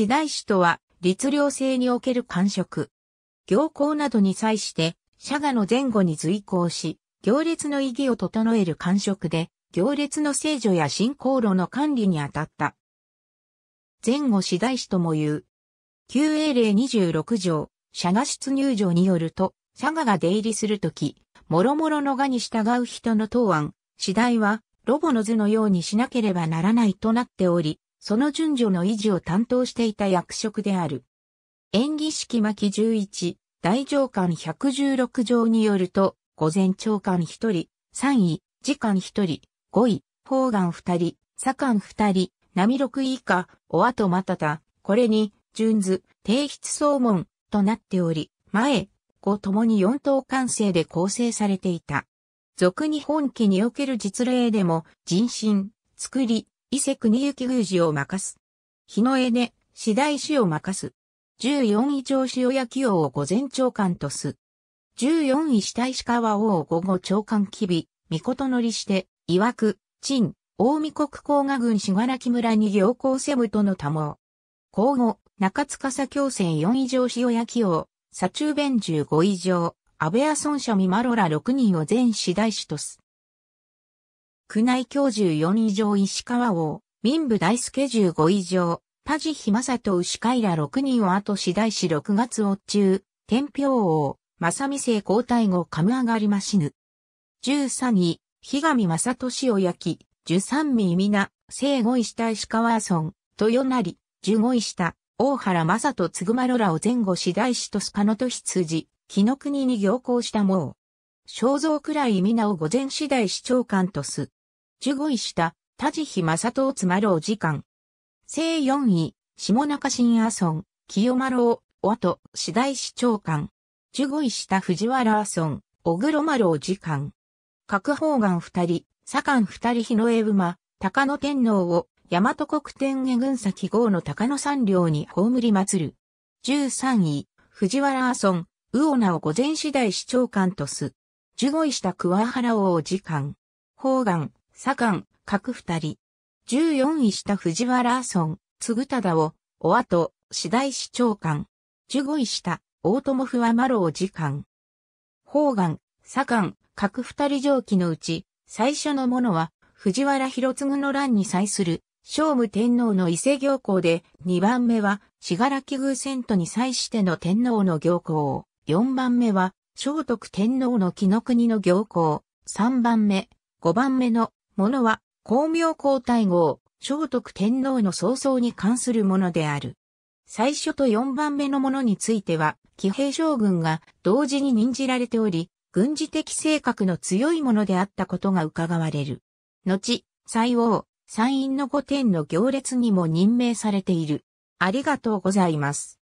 四大師とは、律令制における官職。行幸などに際して、社賀の前後に随行し、行列の意義を整える官職で、行列の制御や進行路の管理に当たった。前後四大師とも言う。旧英令26条、社が出入場によると、社賀が出入りするとき、もろの賀に従う人の答案、次第は、ロボの図のようにしなければならないとなっており、その順序の維持を担当していた役職である。演技式巻11、大上官116条によると、午前長官1人、3位、次官1人、5位、方眼2人、左官2人、波6以下、お後またた、これに、順図、提出総門、となっており、前、後ともに4等完成で構成されていた。俗に本家における実例でも、人心、作り、伊勢国行宮司を任す。日の絵で、次第師を任す。十四位長塩焼王を午前長官とす。十四位下石川王を午後長官機微、御事乗りして、曰く、陳、大見国甲賀郡しがらき村に行幸せむとの多も。皇后、中塚佐京戦四位上塩焼王、左中弁十五位上、安倍屋孫社美マロラ六人を全次大師とす。宮内教授4以上石川王、民部大助15以上、パジヒマサと牛海ら6人を後次第し6月を中、天平王、正見聖交代後神上がりましぬ。13位、日上正俊を焼き、13位皆、聖五位下石川村、豊成、15位下、大原正とつぐまろらを前後次第しとすかのとひつじ、木の国に行幸したもう。肖像くらい皆を午前次第市長官とす。受護位した田地比正人つまろう時間。正4位、下中新阿村、清丸を、おと、次第市長官。受護位した藤原阿村、小黒丸を時間。各方眼二人、左官二人日の江馬、高野天皇を、大和国天下軍先号の高野山領に葬り祭る。13位、藤原阿村、魚名を午前次第市長官とす。受護位した桑原王時間。方眼、左官、各二人。十四位した藤原村、嗣忠を、お後、次第市長官。十五位した、大友不和丸尾次官。方眼、左官、各二人上記のうち、最初のものは、藤原広次の乱に際する、聖武天皇の伊勢行幸で、二番目は、死柄木宮遷都に際しての天皇の行幸。四番目は、聖徳天皇の紀の国の行幸。三番目、五番目のものは、光明皇太后、聖徳天皇の創造に関するものである。最初と4番目のものについては、騎兵将軍が同時に任じられており、軍事的性格の強いものであったことが伺われる。後、西王、山陰の御殿の行列にも任命されている。ありがとうございます。